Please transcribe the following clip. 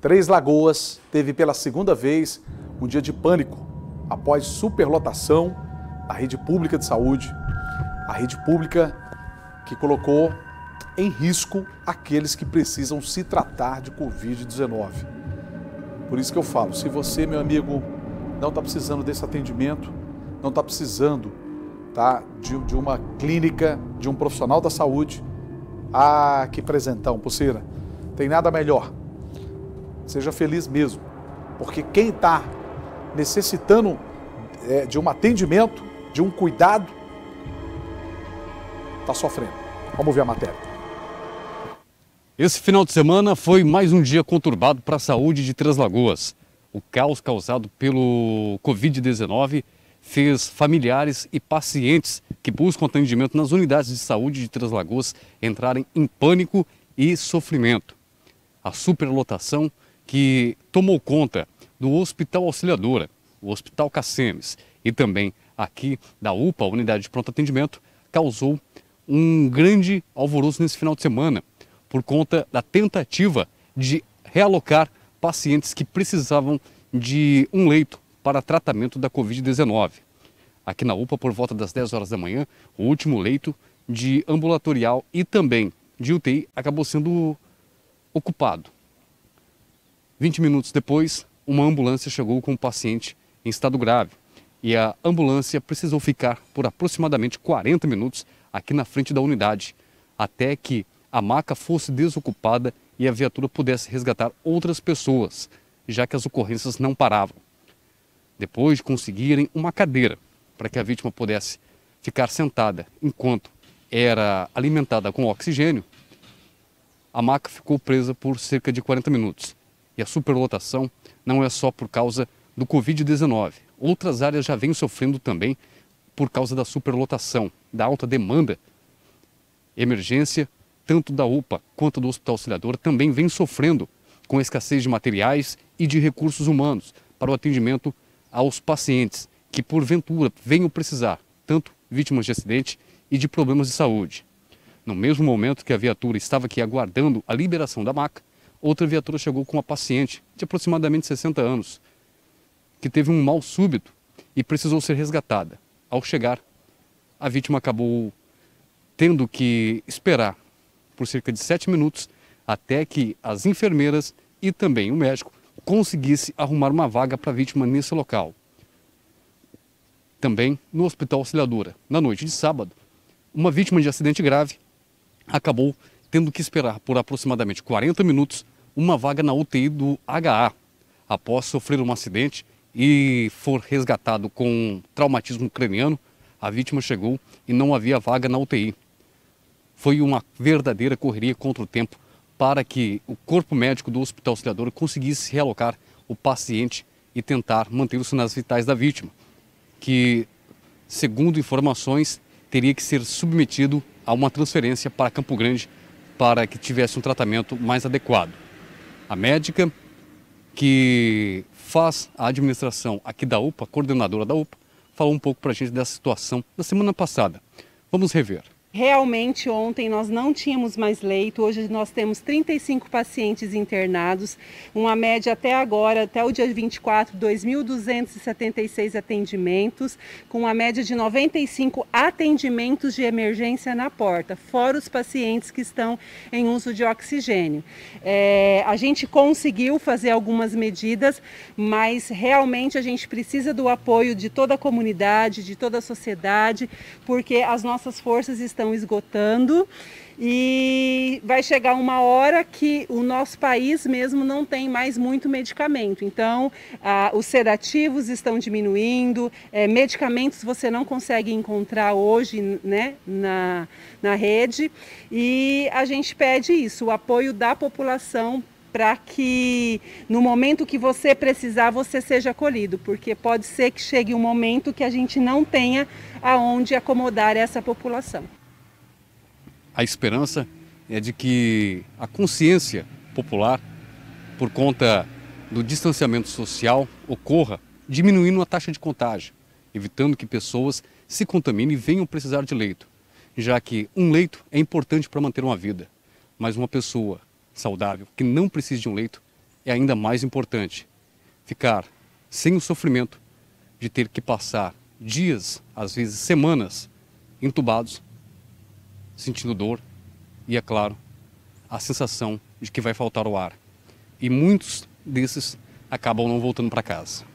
Três Lagoas teve pela segunda vez um dia de pânico após superlotação da rede pública de saúde, a rede pública que colocou em risco aqueles que precisam se tratar de Covid-19. Por isso que eu falo, se você, meu amigo, não está precisando desse atendimento, não está precisando tá, de, de, uma clínica, de um profissional da saúde, ah, que presentão, pulseira, tem nada melhor seja feliz mesmo. Porque quem está necessitando é, de um atendimento, de um cuidado, está sofrendo. Vamos ver a matéria. Esse final de semana foi mais um dia conturbado para a saúde de Três Lagoas. O caos causado pelo Covid-19 fez familiares e pacientes que buscam atendimento nas unidades de saúde de Três Lagoas entrarem em pânico e sofrimento. A superlotação que tomou conta do Hospital Auxiliadora, o Hospital Cacemes e também aqui da UPA, Unidade de Pronto Atendimento, causou um grande alvoroço nesse final de semana por conta da tentativa de realocar pacientes que precisavam de um leito para tratamento da Covid-19. Aqui na UPA, por volta das 10 horas da manhã, o último leito de ambulatorial e também de UTI acabou sendo ocupado. 20 minutos depois, uma ambulância chegou com o um paciente em estado grave e a ambulância precisou ficar por aproximadamente 40 minutos aqui na frente da unidade, até que a maca fosse desocupada e a viatura pudesse resgatar outras pessoas, já que as ocorrências não paravam. Depois de conseguirem uma cadeira para que a vítima pudesse ficar sentada enquanto era alimentada com oxigênio, a maca ficou presa por cerca de 40 minutos e a superlotação não é só por causa do Covid-19. Outras áreas já vêm sofrendo também por causa da superlotação, da alta demanda. Emergência, tanto da UPA quanto do Hospital Auxiliador, também vem sofrendo com a escassez de materiais e de recursos humanos para o atendimento aos pacientes que, porventura, venham precisar, tanto vítimas de acidente e de problemas de saúde. No mesmo momento que a viatura estava aqui aguardando a liberação da maca, Outra viatura chegou com uma paciente de aproximadamente 60 anos, que teve um mal súbito e precisou ser resgatada. Ao chegar, a vítima acabou tendo que esperar por cerca de 7 minutos até que as enfermeiras e também o médico conseguisse arrumar uma vaga para a vítima nesse local. Também no Hospital Auxiliadora, na noite de sábado, uma vítima de acidente grave acabou tendo que esperar por aproximadamente 40 minutos uma vaga na UTI do HA, após sofrer um acidente e for resgatado com traumatismo craniano, a vítima chegou e não havia vaga na UTI. Foi uma verdadeira correria contra o tempo para que o corpo médico do Hospital Auxiliador conseguisse realocar o paciente e tentar manter os sinais vitais da vítima, que, segundo informações, teria que ser submetido a uma transferência para Campo Grande para que tivesse um tratamento mais adequado. A médica que faz a administração aqui da UPA, coordenadora da UPA, falou um pouco para a gente dessa situação na semana passada. Vamos rever. Realmente ontem nós não tínhamos mais leito, hoje nós temos 35 pacientes internados, uma média até agora, até o dia 24, 2.276 atendimentos, com uma média de 95 atendimentos de emergência na porta, fora os pacientes que estão em uso de oxigênio. É, a gente conseguiu fazer algumas medidas, mas realmente a gente precisa do apoio de toda a comunidade, de toda a sociedade, porque as nossas forças estão estão esgotando. E vai chegar uma hora que o nosso país mesmo não tem mais muito medicamento. Então, ah, os sedativos estão diminuindo, é, medicamentos você não consegue encontrar hoje né, na, na rede. E a gente pede isso, o apoio da população para que no momento que você precisar você seja acolhido, porque pode ser que chegue um momento que a gente não tenha aonde acomodar essa população a esperança é de que a consciência popular, por conta do distanciamento social, ocorra diminuindo a taxa de contágio, evitando que pessoas se contaminem e venham precisar de leito, já que um leito é importante para manter uma vida, mas uma pessoa saudável que não precise de um leito é ainda mais importante. Ficar sem o sofrimento de ter que passar dias, às vezes semanas, entubados sentindo dor e, é claro, a sensação de que vai faltar o ar. E muitos desses acabam não voltando para casa.